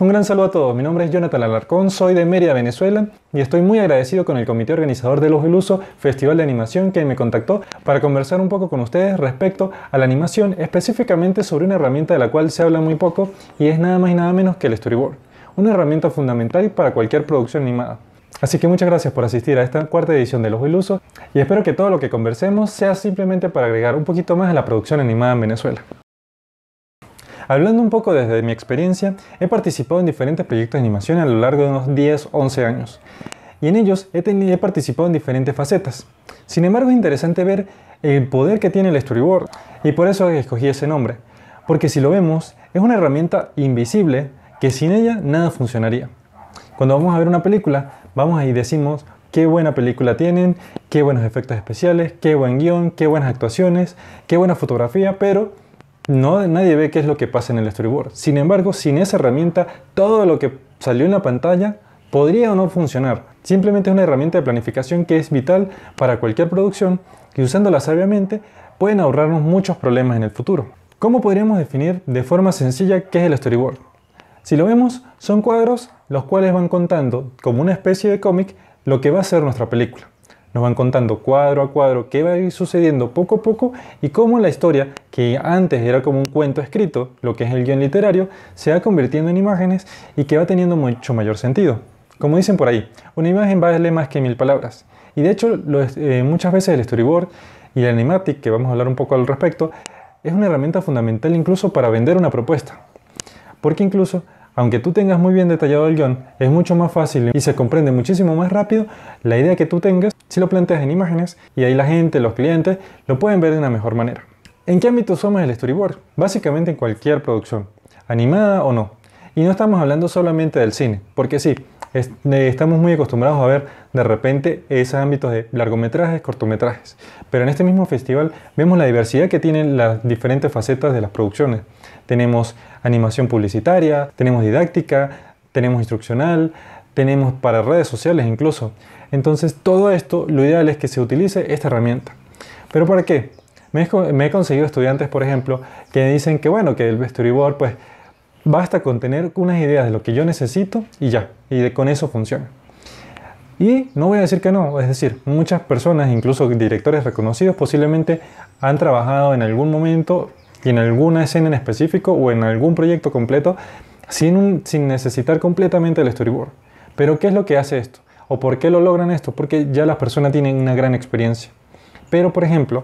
Un gran saludo a todos, mi nombre es Jonathan Alarcón, soy de Mérida, Venezuela, y estoy muy agradecido con el comité organizador de Los Ilusos Festival de Animación que me contactó para conversar un poco con ustedes respecto a la animación, específicamente sobre una herramienta de la cual se habla muy poco y es nada más y nada menos que el storyboard, una herramienta fundamental para cualquier producción animada. Así que muchas gracias por asistir a esta cuarta edición de Los Iluso y espero que todo lo que conversemos sea simplemente para agregar un poquito más a la producción animada en Venezuela. Hablando un poco desde mi experiencia, he participado en diferentes proyectos de animación a lo largo de unos 10, 11 años. Y en ellos he, participado en diferentes facetas. Sin embargo, es interesante ver el poder que tiene el storyboard. Y por eso escogí ese nombre. Porque si lo vemos, es una herramienta invisible que sin ella nada funcionaría. Cuando vamos a ver una película, vamos y decimos qué buena película tienen, qué buenos efectos especiales, qué buen guión, qué buenas actuaciones, qué buena fotografía, pero no, nadie ve qué es lo que pasa en el storyboard. Sin embargo, sin esa herramienta, todo lo que salió en la pantalla podría o no funcionar. Simplemente es una herramienta de planificación que es vital para cualquier producción y usándola sabiamente pueden ahorrarnos muchos problemas en el futuro. ¿Cómo podríamos definir de forma sencilla qué es el storyboard? Si lo vemos, son cuadros los cuales van contando, como una especie de cómic, lo que va a ser nuestra película. Nos van contando cuadro a cuadro qué va a ir sucediendo poco a poco y cómo la historia, que antes era como un cuento escrito, lo que es el guión literario, se va convirtiendo en imágenes y que va teniendo mucho mayor sentido. Como dicen por ahí, una imagen vale más que mil palabras. Y de hecho, eh, muchas veces el storyboard y el animatic, que vamos a hablar un poco al respecto, es una herramienta fundamental incluso para vender una propuesta. Porque incluso aunque tú tengas muy bien detallado el guión, es mucho más fácil y se comprende muchísimo más rápido la idea que tú tengas si lo planteas en imágenes y ahí la gente, los clientes, lo pueden ver de una mejor manera. ¿En qué ámbito somos el storyboard? Básicamente en cualquier producción, animada o no. Y no estamos hablando solamente del cine, porque sí, eh, estamos muy acostumbrados a ver de repente esos ámbitos de largometrajes, cortometrajes. Pero en este mismo festival vemos la diversidad que tienen las diferentes facetas de las producciones tenemos animación publicitaria, tenemos didáctica, tenemos instruccional, tenemos para redes sociales incluso. Entonces todo esto, lo ideal es que se utilice esta herramienta. ¿Pero para qué? Me he, conseguido estudiantes, por ejemplo, que dicen que bueno, que el storyboard pues basta con tener unas ideas de lo que yo necesito y ya, y con eso funciona. Y no voy a decir que no, es decir, muchas personas, incluso directores reconocidos, posiblemente han trabajado en algún momento y en alguna escena en específico o en algún proyecto completo sin, necesitar completamente el storyboard. Pero ¿qué es lo que hace esto? ¿O por qué lo logran esto? Porque ya las personas tienen una gran experiencia. Pero, por ejemplo,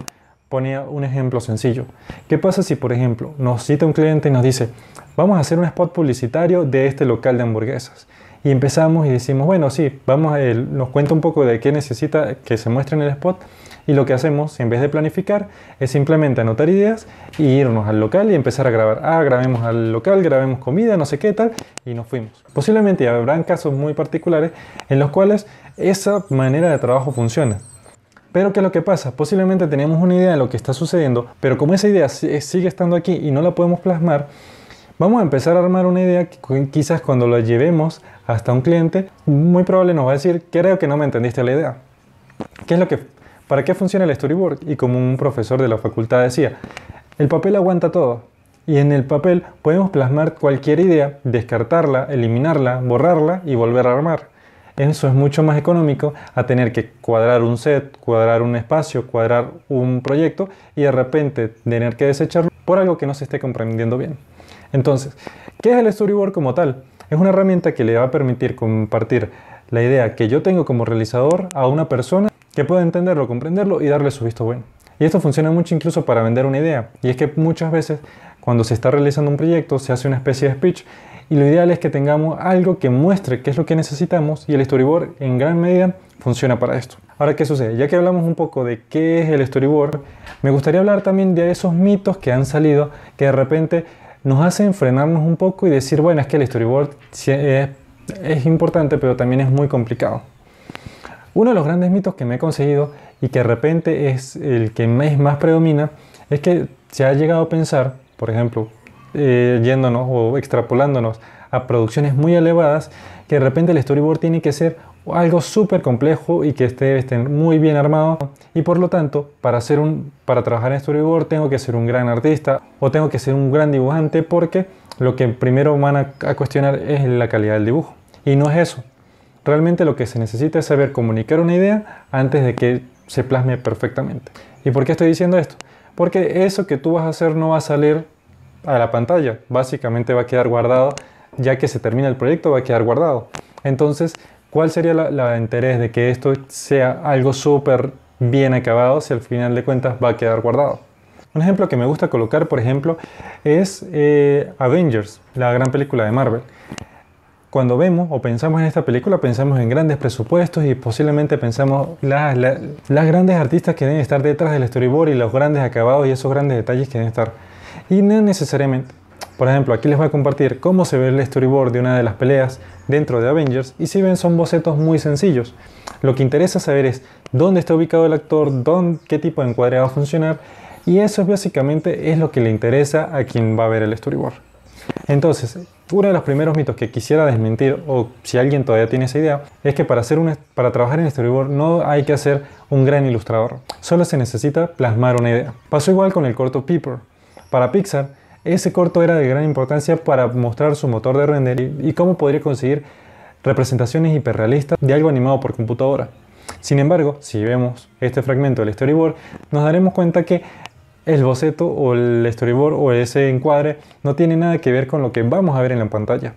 ponía un ejemplo sencillo. ¿Qué pasa si, por ejemplo, nos cita un cliente y nos dice, vamos a hacer un spot publicitario de este local de hamburguesas? Y empezamos y decimos, bueno, sí, vamos a, eh, nos cuenta un poco de qué necesita que se muestre en el spot y lo que hacemos, en vez de planificar, es simplemente anotar ideas y irnos al local y empezar a grabar. Ah, grabemos al local, grabemos comida, no sé qué tal, y nos fuimos. Posiblemente habrán casos muy particulares en los cuales esa manera de trabajo funciona. Pero ¿qué es lo que pasa? Posiblemente tenemos una idea de lo que está sucediendo, pero como esa idea sigue estando aquí y no la podemos plasmar, vamos a empezar a armar una idea que quizás cuando la llevemos hasta un cliente, muy probable nos va a decir, creo que no me entendiste la idea. ¿Qué es lo que ¿Para qué funciona el storyboard? Y como un profesor de la facultad decía, el papel aguanta todo. Y en el papel podemos plasmar cualquier idea, descartarla, eliminarla, borrarla y volver a armar. Eso es mucho más económico a tener que cuadrar un set, cuadrar un espacio, cuadrar un proyecto y de repente tener que desecharlo por algo que no se esté comprendiendo bien. Entonces, ¿qué es el storyboard como tal? Es una herramienta que le va a permitir compartir la idea que yo tengo como realizador a una persona que pueda entenderlo, comprenderlo y darle su visto bueno. Y esto funciona mucho incluso para vender una idea. Y es que muchas veces cuando se está realizando un proyecto se hace una especie de speech y lo ideal es que tengamos algo que muestre qué es lo que necesitamos y el storyboard en gran medida funciona para esto. Ahora, ¿qué sucede? Ya que hablamos un poco de qué es el storyboard, me gustaría hablar también de esos mitos que han salido que de repente nos hacen frenarnos un poco y decir, bueno, es que el storyboard es, es importante, pero también es muy complicado. Uno de los grandes mitos que me he conseguido y que de repente es el que más, predomina es que se ha llegado a pensar, por ejemplo, eh, yéndonos o extrapolándonos a producciones muy elevadas, que de repente el storyboard tiene que ser algo súper complejo y que esté, muy bien armado. Y por lo tanto, para, hacer un, para trabajar en storyboard tengo que ser un gran artista o tengo que ser un gran dibujante porque lo que primero van a cuestionar es la calidad del dibujo. Y no es eso. Realmente lo que se necesita es saber comunicar una idea antes de que se plasme perfectamente. ¿Y por qué estoy diciendo esto? Porque eso que tú vas a hacer no va a salir a la pantalla, básicamente va a quedar guardado, ya que se termina el proyecto va a quedar guardado. Entonces, ¿cuál sería la, interés de que esto sea algo súper bien acabado si al final de cuentas va a quedar guardado? Un ejemplo que me gusta colocar, por ejemplo, es eh, Avengers, la gran película de Marvel cuando vemos o pensamos en esta película, pensamos en grandes presupuestos y posiblemente pensamos las, las, grandes artistas que deben estar detrás del storyboard y los grandes acabados y esos grandes detalles que deben estar. Y no necesariamente. Por ejemplo, aquí les voy a compartir cómo se ve el storyboard de una de las peleas dentro de Avengers y si ven son bocetos muy sencillos. Lo que interesa saber es dónde está ubicado el actor, dónde, qué tipo de encuadre va a funcionar y eso básicamente es lo que le interesa a quien va a ver el storyboard. Entonces, uno de los primeros mitos que quisiera desmentir, o si alguien todavía tiene esa idea, es que para, hacer para trabajar en storyboard no hay que hacer un gran ilustrador, solo se necesita plasmar una idea. Pasó igual con el corto Piper. Para Pixar, ese corto era de gran importancia para mostrar su motor de render y, y cómo podría conseguir representaciones hiperrealistas de algo animado por computadora. Sin embargo, si vemos este fragmento del storyboard, nos daremos cuenta que el boceto o el storyboard o ese encuadre no tiene nada que ver con lo que vamos a ver en la pantalla.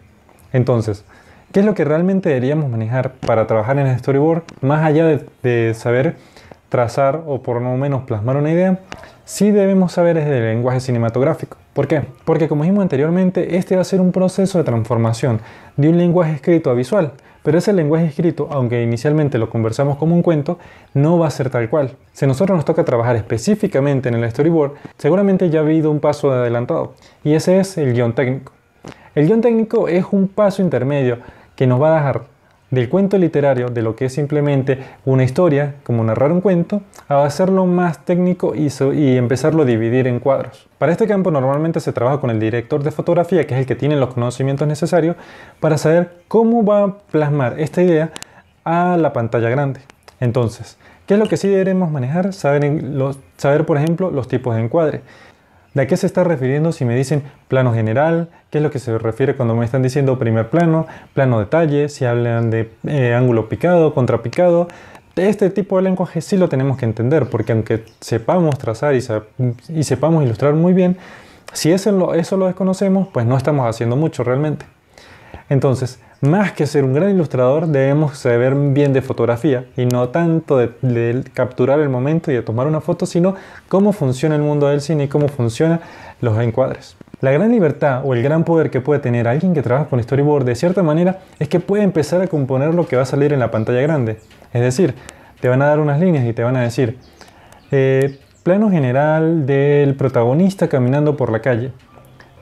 Entonces, ¿qué es lo que realmente deberíamos manejar para trabajar en el storyboard? Más allá de, saber trazar o por lo menos plasmar una idea, sí debemos saber es el lenguaje cinematográfico. ¿Por qué? Porque como dijimos anteriormente, este va a ser un proceso de transformación de un lenguaje escrito a visual. Pero ese lenguaje escrito, aunque inicialmente lo conversamos como un cuento, no va a ser tal cual. Si a nosotros nos toca trabajar específicamente en el storyboard, seguramente ya ha habido un paso adelantado, y ese es el guión técnico. El guión técnico es un paso intermedio que nos va a dejar del cuento literario, de lo que es simplemente una historia, como narrar un cuento, a hacerlo más técnico y, empezarlo a dividir en cuadros. Para este campo normalmente se trabaja con el director de fotografía, que es el que tiene los conocimientos necesarios para saber cómo va a plasmar esta idea a la pantalla grande. Entonces, ¿qué es lo que sí debemos manejar? Saber, saber por ejemplo, los tipos de encuadre. ¿De qué se está refiriendo si me dicen plano general? ¿Qué es lo que se refiere cuando me están diciendo primer plano, plano detalle? Si hablan de eh, ángulo picado, contrapicado. Este tipo de lenguaje sí lo tenemos que entender, porque aunque sepamos trazar y, sepamos ilustrar muy bien, si eso lo desconocemos, pues no estamos haciendo mucho realmente. Entonces, más que ser un gran ilustrador, debemos saber bien de fotografía y no tanto de, capturar el momento y de tomar una foto, sino cómo funciona el mundo del cine y cómo funcionan los encuadres. La gran libertad o el gran poder que puede tener alguien que trabaja con storyboard de cierta manera es que puede empezar a componer lo que va a salir en la pantalla grande. Es decir, te van a dar unas líneas y te van a decir, eh, plano general del protagonista caminando por la calle.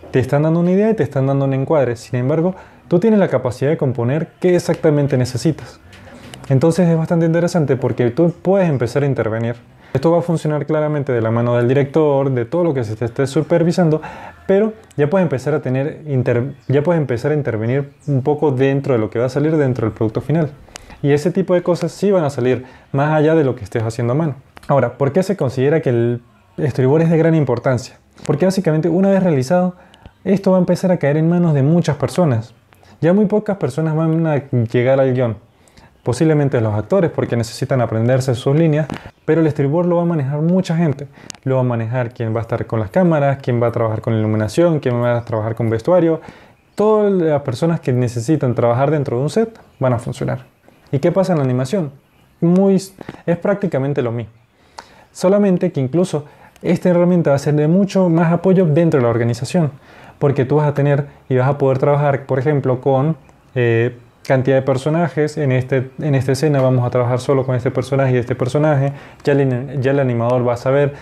Te están dando una idea y te están dando un encuadre. Sin embargo, tú tienes la capacidad de componer qué exactamente necesitas. Entonces es bastante interesante porque tú puedes empezar a intervenir. Esto va a funcionar claramente de la mano del director, de todo lo que se te esté supervisando, pero ya puedes empezar a tener ya puedes empezar a intervenir un poco dentro de lo que va a salir dentro del producto final. Y ese tipo de cosas sí van a salir más allá de lo que estés haciendo a mano. Ahora, ¿por qué se considera que el estribor es de gran importancia? Porque básicamente una vez realizado, esto va a empezar a caer en manos de muchas personas ya muy pocas personas van a llegar al guión. Posiblemente los actores, porque necesitan aprenderse sus líneas, pero el estribor lo va a manejar mucha gente. Lo va a manejar quien va a estar con las cámaras, quien va a trabajar con iluminación, quien va a trabajar con vestuario. Todas las personas que necesitan trabajar dentro de un set van a funcionar. ¿Y qué pasa en la animación? Muy, es prácticamente lo mismo. Solamente que incluso esta herramienta va a ser de mucho más apoyo dentro de la organización porque tú vas a tener y vas a poder trabajar, por ejemplo, con eh, cantidad de personajes. En, este, en esta escena vamos a trabajar solo con este personaje y este personaje. Ya el, ya el animador va a saber,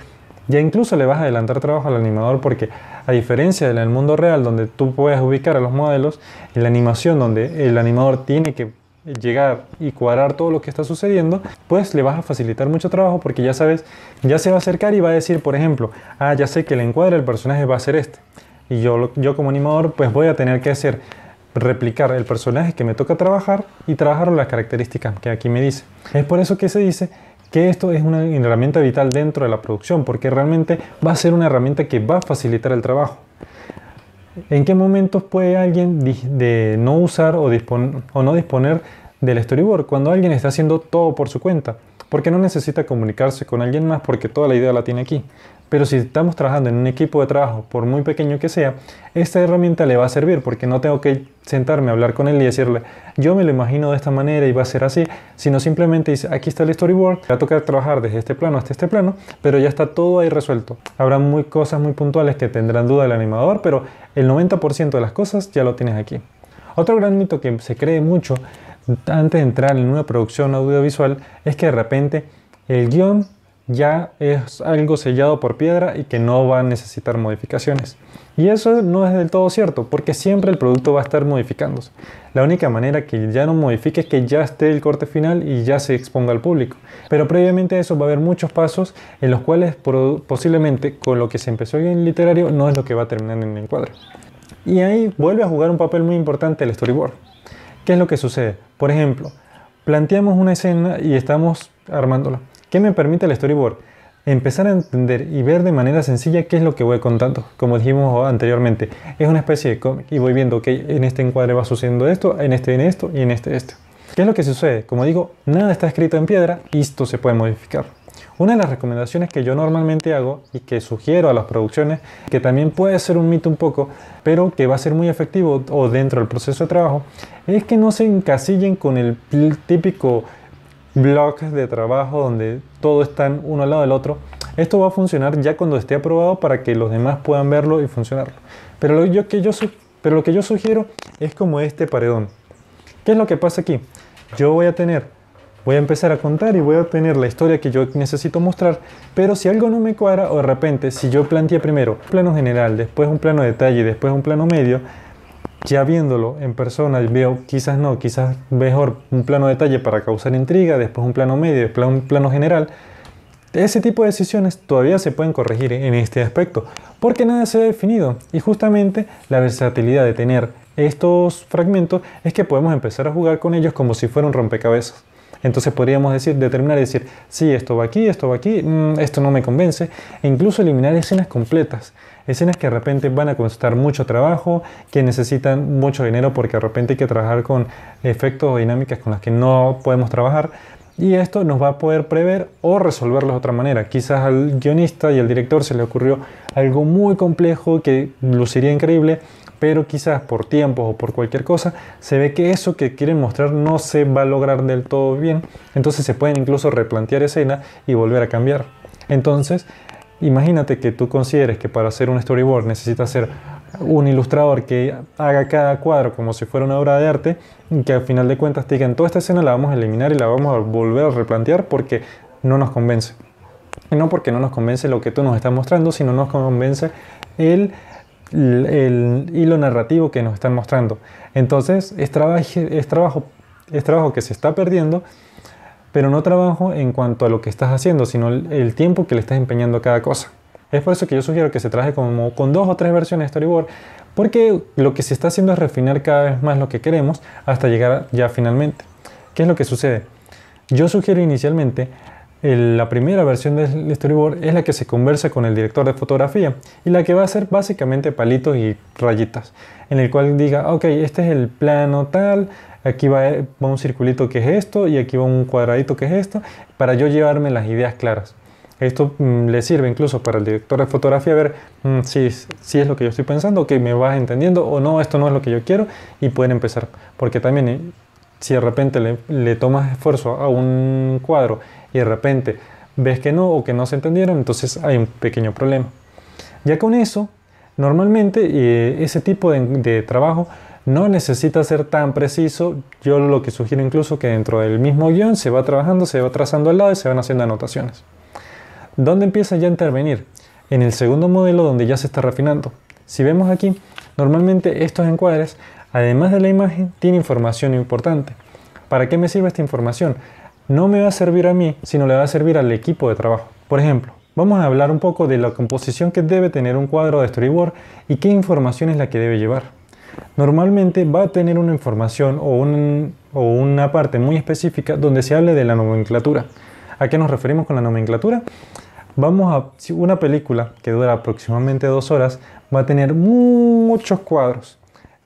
ya incluso le vas a adelantar trabajo al animador porque a diferencia del mundo real donde tú puedes ubicar a los modelos, en la animación donde el animador tiene que llegar y cuadrar todo lo que está sucediendo, pues le vas a facilitar mucho trabajo porque ya sabes, ya se va a acercar y va a decir, por ejemplo, ah, ya sé que el encuadre del personaje va a ser este. Y yo, como animador pues voy a tener que hacer replicar el personaje que me toca trabajar y trabajar las características que aquí me dice. Es por eso que se dice que esto es una herramienta vital dentro de la producción, porque realmente va a ser una herramienta que va a facilitar el trabajo. ¿En qué momentos puede alguien de no usar o, o no disponer del storyboard? Cuando alguien está haciendo todo por su cuenta, porque no necesita comunicarse con alguien más porque toda la idea la tiene aquí. Pero si estamos trabajando en un equipo de trabajo, por muy pequeño que sea, esta herramienta le va a servir porque no tengo que sentarme a hablar con él y decirle, yo me lo imagino de esta manera y va a ser así, sino simplemente dice, aquí está el storyboard, va a tocar trabajar desde este plano hasta este plano, pero ya está todo ahí resuelto. Habrá muy cosas muy puntuales que tendrán duda el animador, pero el 90% de las cosas ya lo tienes aquí. Otro gran mito que se cree mucho antes de entrar en una producción audiovisual es que de repente el guión ya es algo sellado por piedra y que no va a necesitar modificaciones. Y eso no es del todo cierto, porque siempre el producto va a estar modificándose. La única manera que ya no modifique es que ya esté el corte final y ya se exponga al público. Pero previamente a eso va a haber muchos pasos en los cuales posiblemente con lo que se empezó en literario no es lo que va a terminar en el encuadre. Y ahí vuelve a jugar un papel muy importante el storyboard. ¿Qué es lo que sucede? Por ejemplo, planteamos una escena y estamos armándola ¿Qué me permite el storyboard? Empezar a entender y ver de manera sencilla qué es lo que voy contando. Como dijimos anteriormente, es una especie de cómic y voy viendo que en este encuadre va sucediendo esto, en este en esto y en este esto. ¿Qué es lo que sucede? Como digo, nada está escrito en piedra y esto se puede modificar. Una de las recomendaciones que yo normalmente hago y que sugiero a las producciones, que también puede ser un mito un poco, pero que va a ser muy efectivo o dentro del proceso de trabajo, es que no se encasillen con el típico bloques de trabajo donde todo están uno al lado del otro. Esto va a funcionar ya cuando esté aprobado para que los demás puedan verlo y funcionarlo. Pero lo, que yo, pero lo que yo sugiero es como este paredón. ¿Qué es lo que pasa aquí? Yo voy a tener, voy a empezar a contar y voy a tener la historia que yo necesito mostrar, pero si algo no me cuadra o de repente, si yo planteé primero plano general, después un plano detalle, después un plano medio, ya viéndolo en persona, veo, quizás no, quizás mejor un plano detalle para causar intriga, después un plano medio, después un plano general. Ese tipo de decisiones todavía se pueden corregir en este aspecto, porque nada se ha definido y justamente la versatilidad de tener estos fragmentos es que podemos empezar a jugar con ellos como si fueran rompecabezas. Entonces podríamos decir, determinar y decir, sí, esto va aquí, esto va aquí, mm, esto no me convence, e incluso eliminar escenas completas escenas que de repente van a costar mucho trabajo, que necesitan mucho dinero porque de repente hay que trabajar con efectos o dinámicas con las que no podemos trabajar. Y esto nos va a poder prever o resolverlo de otra manera. Quizás al guionista y al director se le ocurrió algo muy complejo que luciría increíble, pero quizás por tiempo o por cualquier cosa se ve que eso que quieren mostrar no se va a lograr del todo bien. Entonces se pueden incluso replantear escena y volver a cambiar. Entonces Imagínate que tú consideres que para hacer un storyboard necesitas ser un ilustrador que haga cada cuadro como si fuera una obra de arte y que al final de cuentas te digan toda esta escena la vamos a eliminar y la vamos a volver a replantear porque no nos convence. no porque no nos convence lo que tú nos estás mostrando, sino nos convence el, hilo narrativo que nos están mostrando. Entonces es, es, trabajo, es trabajo que se está perdiendo pero no trabajo en cuanto a lo que estás haciendo, sino el, tiempo que le estás empeñando a cada cosa. Es por eso que yo sugiero que se traje como con dos o tres versiones de storyboard, porque lo que se está haciendo es refinar cada vez más lo que queremos hasta llegar ya finalmente. ¿Qué es lo que sucede? Yo sugiero inicialmente la primera versión del storyboard es la que se conversa con el director de fotografía y la que va a ser básicamente palitos y rayitas, en el cual diga, ok, este es el plano tal, aquí va, un circulito que es esto y aquí va un cuadradito que es esto, para yo llevarme las ideas claras. Esto mm, le sirve incluso para el director de fotografía ver mm, si, es lo que yo estoy pensando, que me vas entendiendo o no, esto no es lo que yo quiero y pueden empezar. Porque también eh, si de repente le, le tomas esfuerzo a un cuadro y de repente ves que no o que no se entendieron, entonces hay un pequeño problema. Ya con eso, normalmente eh, ese tipo de, trabajo no necesita ser tan preciso. Yo lo que sugiero incluso que dentro del mismo guión se va trabajando, se va trazando al lado y se van haciendo anotaciones. ¿Dónde empieza ya a intervenir? En el segundo modelo donde ya se está refinando. Si vemos aquí, normalmente estos encuadres, además de la imagen, tienen información importante. ¿Para qué me sirve esta información? no me va a servir a mí, sino le va a servir al equipo de trabajo. Por ejemplo, vamos a hablar un poco de la composición que debe tener un cuadro de storyboard y qué información es la que debe llevar. Normalmente va a tener una información o, una parte muy específica donde se hable de la nomenclatura. ¿A qué nos referimos con la nomenclatura? Vamos a una película que dura aproximadamente dos horas, va a tener muchos cuadros.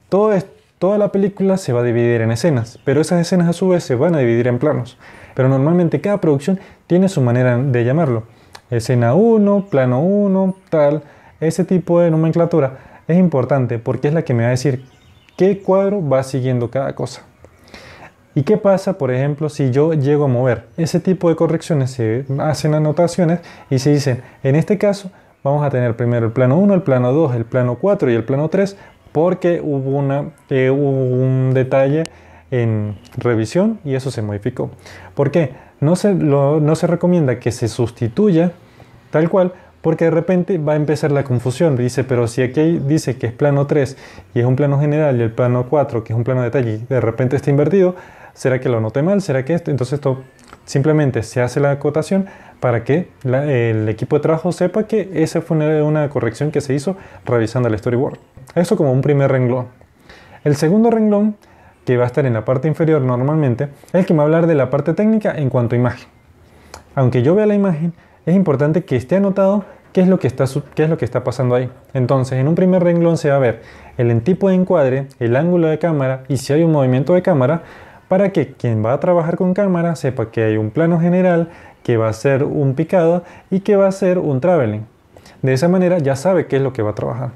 toda la película se va a dividir en escenas, pero esas escenas a su vez se van a dividir en planos. Pero normalmente cada producción tiene su manera de llamarlo. Escena 1, plano 1, tal. Ese tipo de nomenclatura es importante porque es la que me va a decir qué cuadro va siguiendo cada cosa. ¿Y qué pasa, por ejemplo, si yo llego a mover? Ese tipo de correcciones se hacen anotaciones y se dicen, en este caso vamos a tener primero el plano 1, el plano 2, el plano 4 y el plano 3 porque hubo, eh, hubo un detalle en revisión y eso se modificó. ¿Por qué? No se, no se recomienda que se sustituya tal cual porque de repente va a empezar la confusión. Dice, pero si aquí dice que es plano 3 y es un plano general y el plano 4 que es un plano de detalle de repente está invertido, ¿será que lo note mal? ¿Será que esto? Entonces esto simplemente se hace la acotación para que el equipo de trabajo sepa que esa fue una corrección que se hizo revisando el storyboard. Eso como un primer renglón. El segundo renglón que va a estar en la parte inferior normalmente, el que me va a hablar de la parte técnica en cuanto a imagen. Aunque yo vea la imagen, es importante que esté anotado qué es lo que está, qué es lo que está pasando ahí. Entonces, en un primer renglón se va a ver el tipo de encuadre, el ángulo de cámara y si hay un movimiento de cámara, para que quien va a trabajar con cámara sepa que hay un plano general, que va a ser un picado y que va a ser un traveling. De esa manera ya sabe qué es lo que va a trabajar.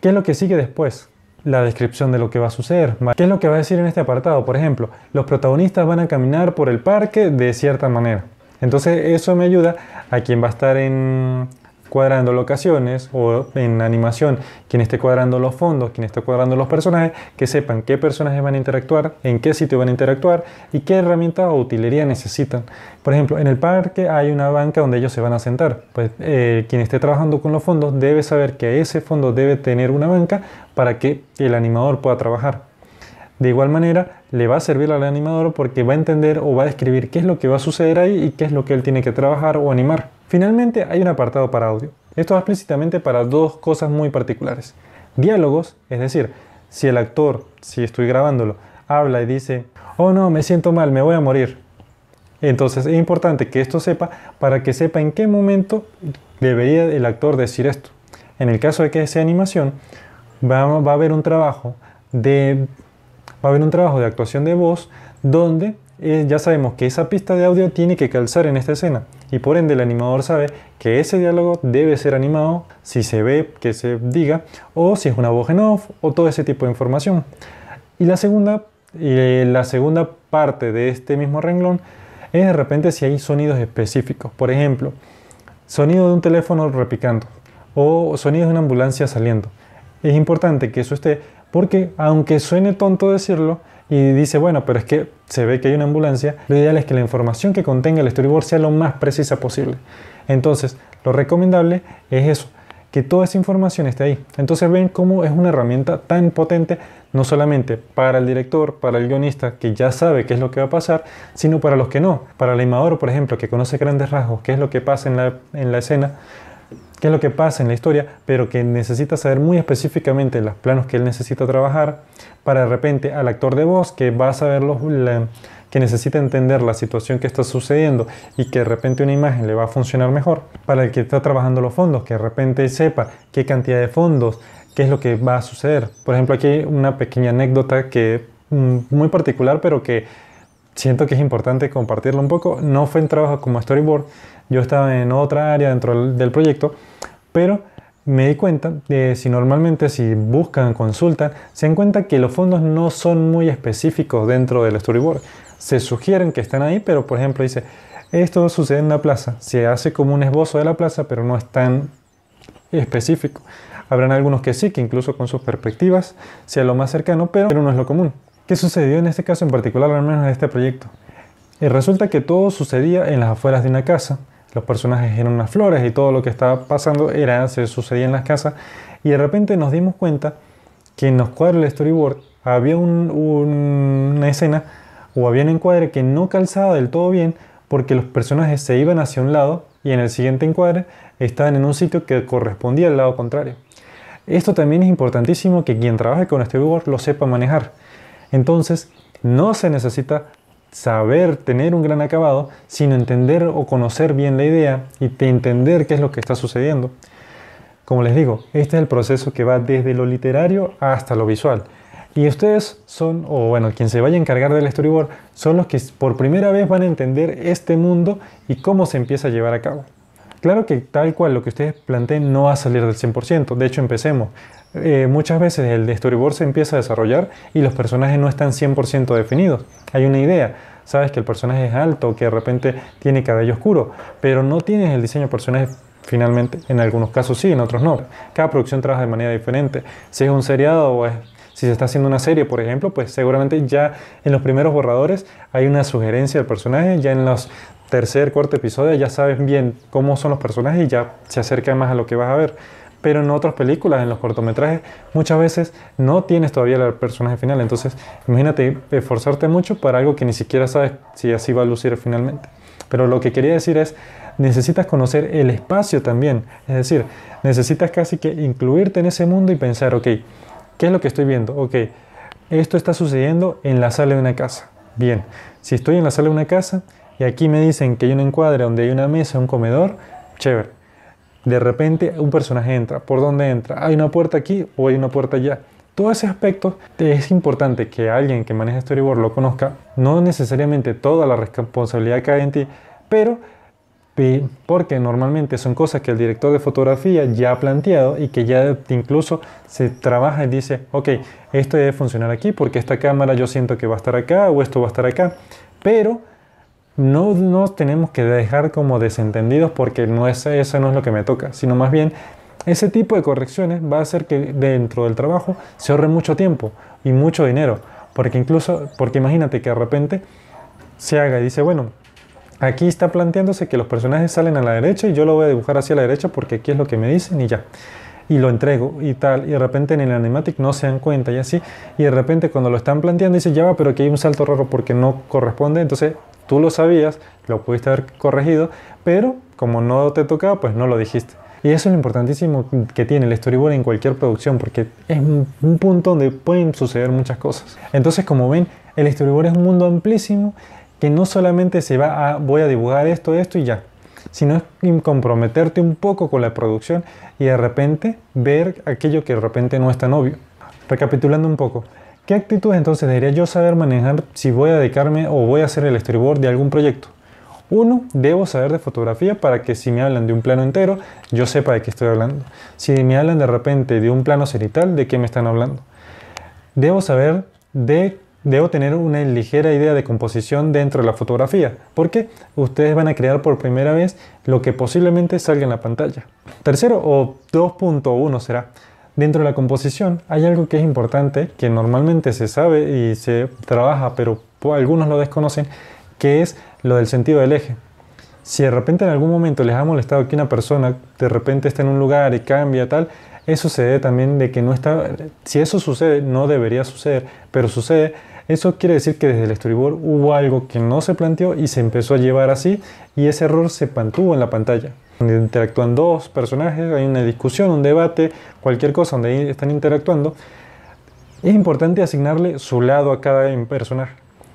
¿Qué es lo que sigue después? la descripción de lo que va a suceder. ¿Qué es lo que va a decir en este apartado? Por ejemplo, los protagonistas van a caminar por el parque de cierta manera. Entonces eso me ayuda a quien va a estar en, cuadrando locaciones o en animación, quien esté cuadrando los fondos, quien esté cuadrando los personajes, que sepan qué personajes van a interactuar, en qué sitio van a interactuar y qué herramienta o utilería necesitan. Por ejemplo, en el parque hay una banca donde ellos se van a sentar. Pues eh, quien esté trabajando con los fondos debe saber que ese fondo debe tener una banca para que el animador pueda trabajar. De igual manera, le va a servir al animador porque va a entender o va a describir qué es lo que va a suceder ahí y qué es lo que él tiene que trabajar o animar. Finalmente hay un apartado para audio. Esto es explícitamente para dos cosas muy particulares. Diálogos, es decir, si el actor, si estoy grabándolo, habla y dice, oh no, me siento mal, me voy a morir. Entonces es importante que esto sepa para que sepa en qué momento debería el actor decir esto. En el caso de que sea animación, va, a haber un trabajo de va a haber un trabajo de actuación de voz donde eh, ya sabemos que esa pista de audio tiene que calzar en esta escena y por ende el animador sabe que ese diálogo debe ser animado si se ve que se diga o si es una voz en off o todo ese tipo de información. Y la segunda, eh, la segunda parte de este mismo renglón es de repente si hay sonidos específicos, por ejemplo, sonido de un teléfono repicando o sonido de una ambulancia saliendo. Es importante que eso esté porque aunque suene tonto decirlo, y dice, bueno, pero es que se ve que hay una ambulancia, lo ideal es que la información que contenga el storyboard sea lo más precisa posible. Entonces, lo recomendable es eso, que toda esa información esté ahí. Entonces ven cómo es una herramienta tan potente, no solamente para el director, para el guionista, que ya sabe qué es lo que va a pasar, sino para los que no. Para el animador, por ejemplo, que conoce grandes rasgos, qué es lo que pasa en la, en la escena, qué es lo que pasa en la historia, pero que necesita saber muy específicamente los planos que él necesita trabajar, para de repente al actor de voz que va a saber los, que necesita entender la situación que está sucediendo y que de repente una imagen le va a funcionar mejor, para el que está trabajando los fondos, que de repente sepa qué cantidad de fondos, qué es lo que va a suceder. Por ejemplo, aquí hay una pequeña anécdota que mm, muy particular, pero que siento que es importante compartirlo un poco. No fue en trabajo como storyboard, yo estaba en otra área dentro del proyecto, pero me di cuenta de si normalmente si buscan, consultan, se dan cuenta que los fondos no son muy específicos dentro del storyboard. Se sugieren que están ahí, pero por ejemplo dice, esto sucede en la plaza, se hace como un esbozo de la plaza, pero no es tan específico. Habrán algunos que sí, que incluso con sus perspectivas sea lo más cercano, pero no es lo común. ¿Qué sucedió en este caso en particular, al menos en este proyecto? resulta que todo sucedía en las afueras de una casa. Los personajes eran unas flores y todo lo que estaba pasando era, se sucedía en las casas. Y de repente nos dimos cuenta que en los cuadros del storyboard había una escena o había un encuadre que no calzaba del todo bien porque los personajes se iban hacia un lado y en el siguiente encuadre estaban en un sitio que correspondía al lado contrario. Esto también es importantísimo que quien trabaje con storyboard lo sepa manejar entonces, no se necesita saber tener un gran acabado, sino entender o conocer bien la idea y entender qué es lo que está sucediendo. Como les digo, este es el proceso que va desde lo literario hasta lo visual. Y ustedes son, o bueno, quien se vaya a encargar del storyboard, son los que por primera vez van a entender este mundo y cómo se empieza a llevar a cabo. Claro que tal cual lo que ustedes planteen no va a salir del 100%, de hecho empecemos. Eh, muchas veces el storyboard se empieza a desarrollar y los personajes no están 100% definidos. Hay una idea, sabes que el personaje es alto, que de repente tiene cabello oscuro, pero no tienes el diseño de personaje finalmente. En algunos casos sí, en otros no. Cada producción trabaja de manera diferente. Si es un seriado o si se está haciendo una serie, por ejemplo, pues seguramente ya en los primeros borradores hay una sugerencia del personaje, ya en los tercer, cuarto episodio ya sabes bien cómo son los personajes y ya se acerca más a lo que vas a ver pero en otras películas, en los cortometrajes, muchas veces no tienes todavía el personaje final. Entonces, imagínate esforzarte mucho para algo que ni siquiera sabes si así va a lucir finalmente. Pero lo que quería decir es, necesitas conocer el espacio también. Es decir, necesitas casi que incluirte en ese mundo y pensar, ok, ¿qué es lo que estoy viendo? Ok, esto está sucediendo en la sala de una casa. Bien, si estoy en la sala de una casa y aquí me dicen que hay un encuadre donde hay una mesa, un comedor, chévere de repente un personaje entra, ¿por dónde entra? ¿Hay una puerta aquí o hay una puerta allá? Todo ese aspecto es importante que alguien que maneja Storyboard lo conozca. No necesariamente toda la responsabilidad cae en ti, pero porque normalmente son cosas que el director de fotografía ya ha planteado y que ya incluso se trabaja y dice, ok, esto debe funcionar aquí porque esta cámara yo siento que va a estar acá o esto va a estar acá, pero no nos tenemos que dejar como desentendidos porque no es, eso no es lo que me toca, sino más bien ese tipo de correcciones va a hacer que dentro del trabajo se ahorre mucho tiempo y mucho dinero, porque incluso, porque imagínate que de repente se haga y dice, bueno, aquí está planteándose que los personajes salen a la derecha y yo lo voy a dibujar hacia la derecha porque aquí es lo que me dicen y ya. Y lo entrego y tal, y de repente en el animatic no se dan cuenta y así, y de repente cuando lo están planteando dice, ya va, pero aquí hay un salto raro porque no corresponde, entonces Tú lo sabías, lo pudiste haber corregido, pero como no te tocaba, pues no lo dijiste. Y eso es lo importantísimo que tiene el storyboard en cualquier producción, porque es un punto donde pueden suceder muchas cosas. Entonces, como ven, el storyboard es un mundo amplísimo que no solamente se va a voy a dibujar esto, esto y ya, sino es comprometerte un poco con la producción y de repente ver aquello que de repente no es tan obvio. Recapitulando un poco, ¿Qué actitudes entonces debería yo saber manejar si voy a dedicarme o voy a hacer el storyboard de algún proyecto? Uno, debo saber de fotografía para que si me hablan de un plano entero, yo sepa de qué estoy hablando. Si me hablan de repente de un plano cenital, ¿de qué me están hablando? Debo saber de debo tener una ligera idea de composición dentro de la fotografía, porque ustedes van a crear por primera vez lo que posiblemente salga en la pantalla. Tercero, o 2.1 será, Dentro de la composición hay algo que es importante, que normalmente se sabe y se trabaja, pero algunos lo desconocen, que es lo del sentido del eje. Si de repente en algún momento les ha molestado que una persona de repente está en un lugar y cambia tal, eso se debe también de que no está, si eso sucede, no debería suceder, pero sucede, eso quiere decir que desde el storyboard hubo algo que no se planteó y se empezó a llevar así y ese error se mantuvo en la pantalla donde interactúan dos personajes, hay una discusión, un debate, cualquier cosa donde están interactuando, es importante asignarle su lado a cada personaje.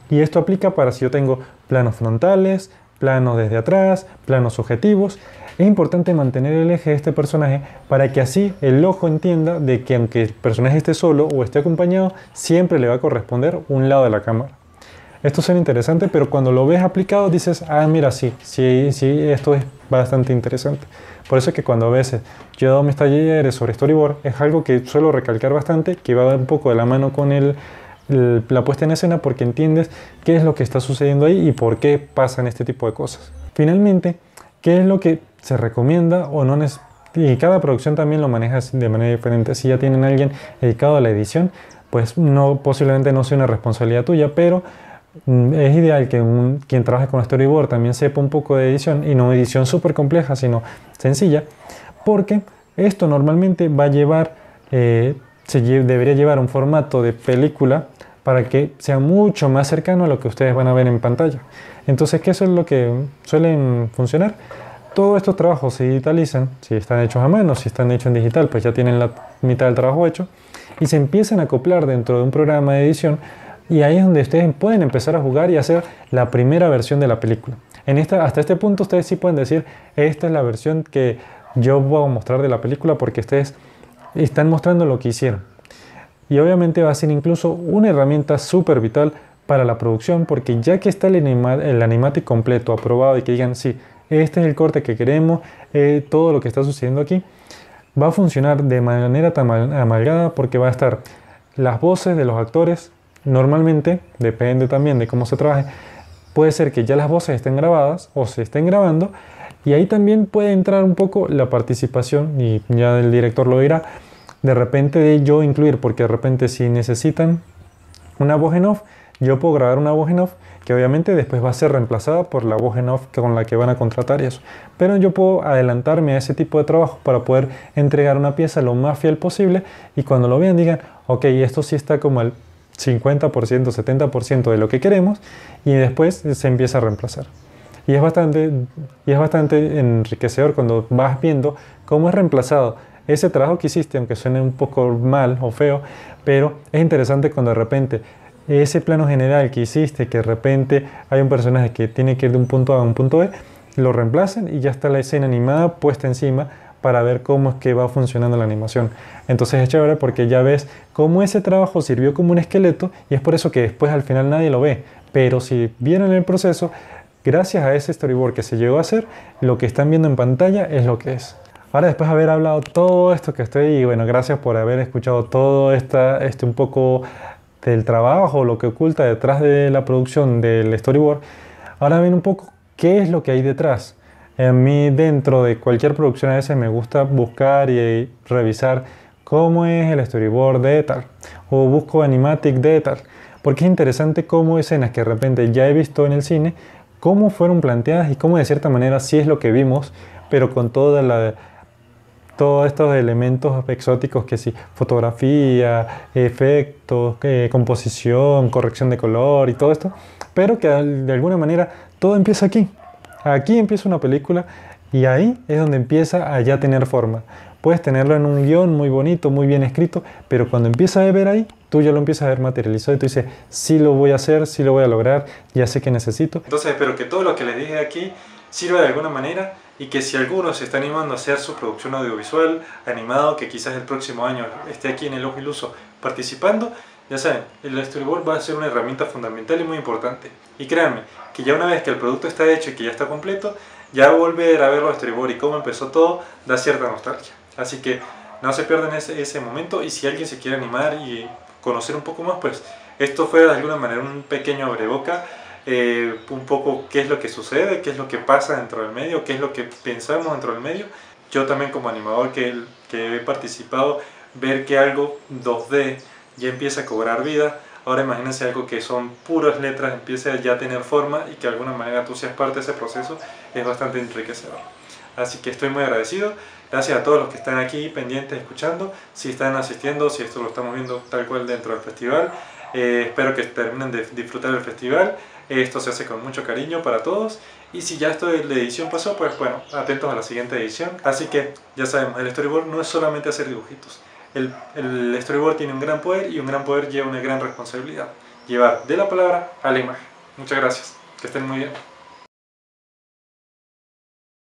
Y esto aplica para si yo tengo planos frontales, planos desde atrás, planos objetivos. Es importante mantener el eje de este personaje para que así el ojo entienda de que aunque el personaje esté solo o esté acompañado, siempre le va a corresponder un lado de la cámara. Esto suena interesante, pero cuando lo ves aplicado dices, ah, mira, sí, sí, sí, esto es bastante interesante. Por eso es que cuando a veces yo dado mis talleres sobre storyboard, es algo que suelo recalcar bastante, que va un poco de la mano con la puesta en escena, porque entiendes qué es lo que está sucediendo ahí y por qué pasan este tipo de cosas. Finalmente, ¿qué es lo que se recomienda o no es y cada producción también lo manejas de manera diferente. Si ya tienen alguien dedicado a la edición, pues no posiblemente no sea una responsabilidad tuya, pero Mm, es ideal que un, quien trabaje con storyboard también sepa un poco de edición y no edición súper compleja, sino sencilla, porque esto normalmente va a llevar, eh, debería llevar un formato de película para que sea mucho más cercano a lo que ustedes van a ver en pantalla. Entonces, ¿qué eso es lo que suelen funcionar. Todos estos trabajos se digitalizan, si están hechos a mano, si están hechos en digital, pues ya tienen la mitad del trabajo hecho, y se empiezan a acoplar dentro de un programa de edición y ahí es donde ustedes pueden empezar a jugar y hacer la primera versión de la película. En esta, hasta este punto ustedes sí pueden decir, esta es la versión que yo voy a mostrar de la película porque ustedes están mostrando lo que hicieron. Y obviamente va a ser incluso una herramienta súper vital para la producción porque ya que está el, anima, el completo aprobado y que digan, sí, este es el corte que queremos, eh, todo lo que está sucediendo aquí, va a funcionar de manera tan amalgada porque va a estar las voces de los actores, Normalmente, depende también de cómo se trabaje, puede ser que ya las voces estén grabadas o se estén grabando y ahí también puede entrar un poco la participación y ya el director lo dirá, de repente de yo incluir, porque de repente si necesitan una voz en off, yo puedo grabar una voz en off que obviamente después va a ser reemplazada por la voz en off con la que van a contratar y eso. Pero yo puedo adelantarme a ese tipo de trabajo para poder entregar una pieza lo más fiel posible y cuando lo vean digan, ok, esto sí está como el 50%, 70% de lo que queremos y después se empieza a reemplazar. Y es bastante, y es bastante enriquecedor cuando vas viendo cómo es reemplazado ese trabajo que hiciste, aunque suene un poco mal o feo, pero es interesante cuando de repente ese plano general que hiciste, que de repente hay un personaje que tiene que ir de un punto A a un punto B, lo reemplazan y ya está la escena animada puesta encima para ver cómo es que va funcionando la animación. Entonces es chévere porque ya ves cómo ese trabajo sirvió como un esqueleto y es por eso que después al final nadie lo ve. Pero si vieron el proceso, gracias a ese storyboard que se llegó a hacer, lo que están viendo en pantalla es lo que es. Ahora después de haber hablado todo esto que estoy, y bueno, gracias por haber escuchado todo este un poco del trabajo, lo que oculta detrás de la producción del storyboard, ahora ven un poco qué es lo que hay detrás. A mí dentro de cualquier producción a veces me gusta buscar y revisar cómo es el storyboard de tal o busco animatic de tal. Porque es interesante cómo escenas que de repente ya he visto en el cine, cómo fueron planteadas y cómo de cierta manera sí es lo que vimos, pero con toda la todos estos elementos exóticos que sí, fotografía, efectos, eh, composición, corrección de color y todo esto, pero que de alguna manera todo empieza aquí, Aquí empieza una película y ahí es donde empieza a ya tener forma. Puedes tenerlo en un guión muy bonito, muy bien escrito, pero cuando empieza a ver ahí, tú ya lo empiezas a ver materializado y tú dices, sí lo voy a hacer, sí lo voy a lograr, ya sé que necesito. Entonces espero que todo lo que les dije aquí sirva de alguna manera y que si alguno se está animando a hacer su producción audiovisual, animado, que quizás el próximo año esté aquí en el Ojo Iluso participando, ya saben, el storyboard va a ser una herramienta fundamental y muy importante. Y créanme, que ya una vez que el producto está hecho y que ya está completo, ya volver a verlo los estribor y cómo empezó todo da cierta nostalgia. Así que no se pierdan ese, momento y si alguien se quiere animar y conocer un poco más, pues esto fue de alguna manera un pequeño abreboca, eh, un poco qué es lo que sucede, qué es lo que pasa dentro del medio, qué es lo que pensamos dentro del medio. Yo también como animador que, que he participado, ver que algo 2D ya empieza a cobrar vida, Ahora imagínense algo que son puras letras, empiece a tener forma y que de alguna manera tú seas parte de ese proceso, es bastante enriquecedor. Así que estoy muy agradecido. Gracias a todos los que están aquí pendientes, escuchando, si están asistiendo, si esto lo estamos viendo tal cual dentro del festival. Eh, espero que terminen de disfrutar del festival. Esto se hace con mucho cariño para todos. Y si ya esto de la edición pasó, pues bueno, atentos a la siguiente edición. Así que ya sabemos, el storyboard no es solamente hacer dibujitos el, storyboard tiene un gran poder y un gran poder lleva una gran responsabilidad. Llevar de la palabra a la imagen. Muchas gracias. Que estén muy bien.